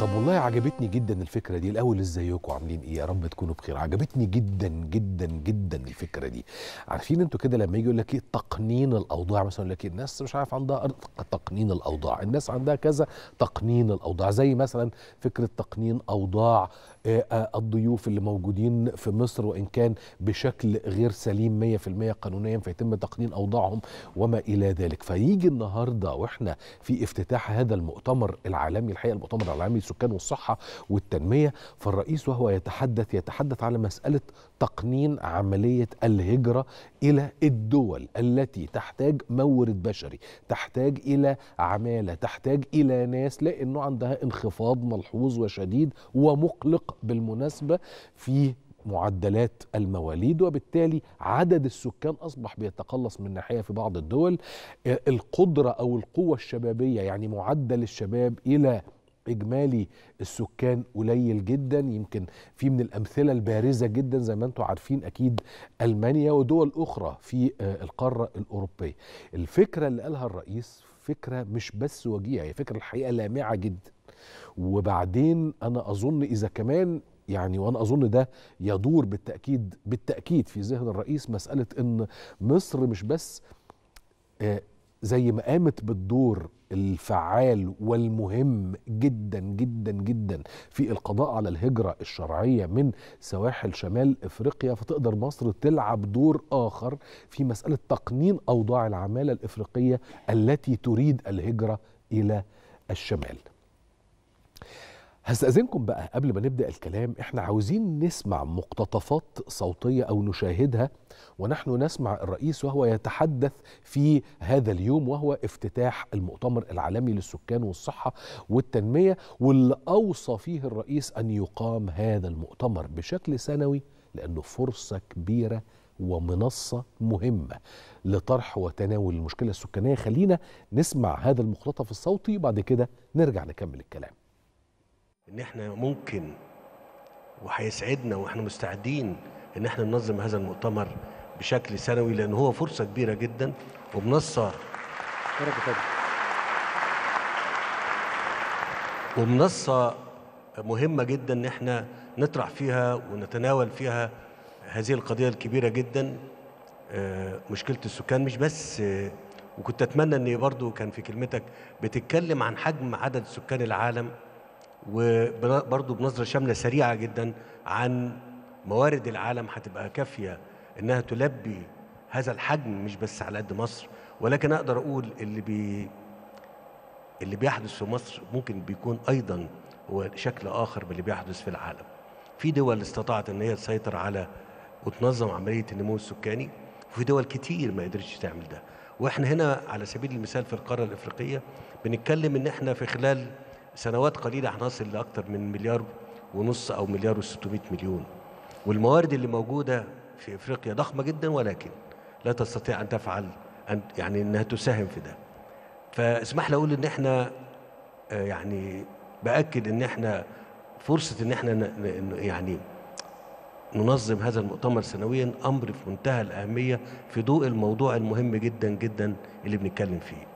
طب والله عجبتني جدا الفكره دي الاول ازيكم عاملين ايه يا رب تكونوا بخير عجبتني جدا جدا جدا الفكره دي عارفين انتوا كده لما يجي يقول لك ايه تقنين الاوضاع مثلا يقول لك إيه الناس مش عارف عندها ارض تقنين الاوضاع الناس عندها كذا تقنين الاوضاع زي مثلا فكره تقنين اوضاع الضيوف اللي موجودين في مصر وإن كان بشكل غير سليم 100% قانونيا فيتم تقنين أوضاعهم وما إلى ذلك فيجي النهاردة وإحنا في افتتاح هذا المؤتمر العالمي الحقيقة المؤتمر العالمي للسكان والصحة والتنمية فالرئيس وهو يتحدث يتحدث على مسألة تقنين عملية الهجرة إلى الدول التي تحتاج مورد بشري تحتاج إلى عمالة تحتاج إلى ناس لأنه عندها انخفاض ملحوظ وشديد ومقلق بالمناسبة في معدلات المواليد وبالتالي عدد السكان اصبح بيتقلص من ناحيه في بعض الدول آه، القدره او القوه الشبابيه يعني معدل الشباب الى اجمالي السكان قليل جدا يمكن في من الامثله البارزه جدا زي ما انتم عارفين اكيد المانيا ودول اخرى في آه، القاره الاوروبيه الفكره اللي قالها الرئيس فكره مش بس وجيهه هي فكره الحقيقه لامعه جدا وبعدين انا اظن اذا كمان يعني وانا اظن ده يدور بالتاكيد بالتاكيد في ذهن الرئيس مساله ان مصر مش بس آه، زي ما قامت بالدور الفعال والمهم جدا جدا جدا في القضاء على الهجرة الشرعية من سواحل شمال إفريقيا فتقدر مصر تلعب دور آخر في مسألة تقنين أوضاع العمالة الإفريقية التي تريد الهجرة إلى الشمال هستأذنكم بقى قبل ما نبدأ الكلام احنا عاوزين نسمع مقتطفات صوتية أو نشاهدها ونحن نسمع الرئيس وهو يتحدث في هذا اليوم وهو افتتاح المؤتمر العالمي للسكان والصحة والتنمية واللي أوصى فيه الرئيس أن يقام هذا المؤتمر بشكل سنوي لأنه فرصة كبيرة ومنصة مهمة لطرح وتناول المشكلة السكانية خلينا نسمع هذا المقتطف الصوتي وبعد كده نرجع نكمل الكلام ان احنا ممكن وهيسعدنا واحنا مستعدين ان احنا ننظم هذا المؤتمر بشكل سنوي لان هو فرصه كبيره جدا ومنصه ومنصه مهمه جدا ان احنا نطرح فيها ونتناول فيها هذه القضيه الكبيره جدا آه، مشكله السكان مش بس آه، وكنت اتمنى ان برضو كان في كلمتك بتتكلم عن حجم عدد سكان العالم وبرضه بنظره شامله سريعه جدا عن موارد العالم هتبقى كافيه انها تلبي هذا الحجم مش بس على قد مصر ولكن اقدر اقول اللي بي اللي بيحدث في مصر ممكن بيكون ايضا هو شكل اخر باللي بيحدث في العالم. في دول استطاعت ان هي تسيطر على وتنظم عمليه النمو السكاني وفي دول كتير ما قدرتش تعمل ده. واحنا هنا على سبيل المثال في القاره الافريقيه بنتكلم ان احنا في خلال سنوات قليله هنصل لاكثر من مليار ونص او مليار و600 مليون والموارد اللي موجوده في افريقيا ضخمه جدا ولكن لا تستطيع ان تفعل أن يعني انها تساهم في ده فاسمح لي اقول ان احنا آه، يعني باكد ان احنا فرصه ان احنا يعني ننظم هذا المؤتمر سنويا امر في منتهى الاهميه في ضوء الموضوع المهم جدا جدا اللي بنتكلم فيه